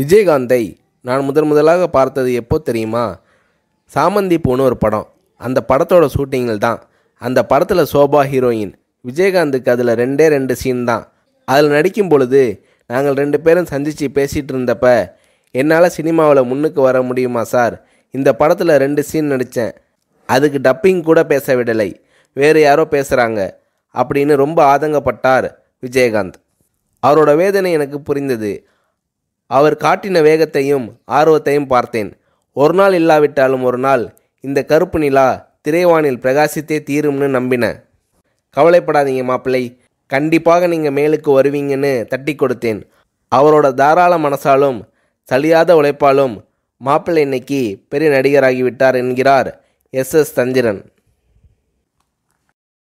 விஜயகாந்தை நான் முதன் முதலாக பார்த்தது எப்போ தெரியுமா சாமந்தி பூன்னு ஒரு படம் அந்த படத்தோட ஷூட்டிங்கில் தான் அந்த படத்தில் சோபா ஹீரோயின் விஜயகாந்துக்கு அதில் ரெண்டே ரெண்டு சீன் தான் அதில் நடிக்கும் பொழுது நாங்கள் ரெண்டு பேரும் சந்தித்து பேசிகிட்டு இருந்தப்ப என்னால் சினிமாவில் முன்னுக்கு வர முடியுமா சார் இந்த படத்தில் ரெண்டு சீன் நடித்தேன் அதுக்கு டப்பிங் கூட பேச விடலை வேறு யாரோ பேசுகிறாங்க அப்படின்னு ரொம்ப ஆதங்கப்பட்டார் விஜயகாந்த் அவரோட வேதனை எனக்கு புரிந்தது அவர் காட்டின வேகத்தையும் ஆர்வத்தையும் பார்த்தேன் ஒரு நாள் இல்லாவிட்டாலும் ஒரு நாள் இந்த கருப்பு நிலா திரைவானில் பிரகாசித்தே தீரும்னு நம்பின கவலைப்படாதீங்க மாப்பிள்ளை கண்டிப்பாக நீங்கள் மேலுக்கு வருவீங்கன்னு தட்டி கொடுத்தேன் அவரோட தாராள மனசாலும் சலியாத உழைப்பாலும் மாப்பிள்ளை இன்னைக்கு பெரிய நடிகராகிவிட்டார் என்கிறார் எஸ் எஸ் சந்திரன்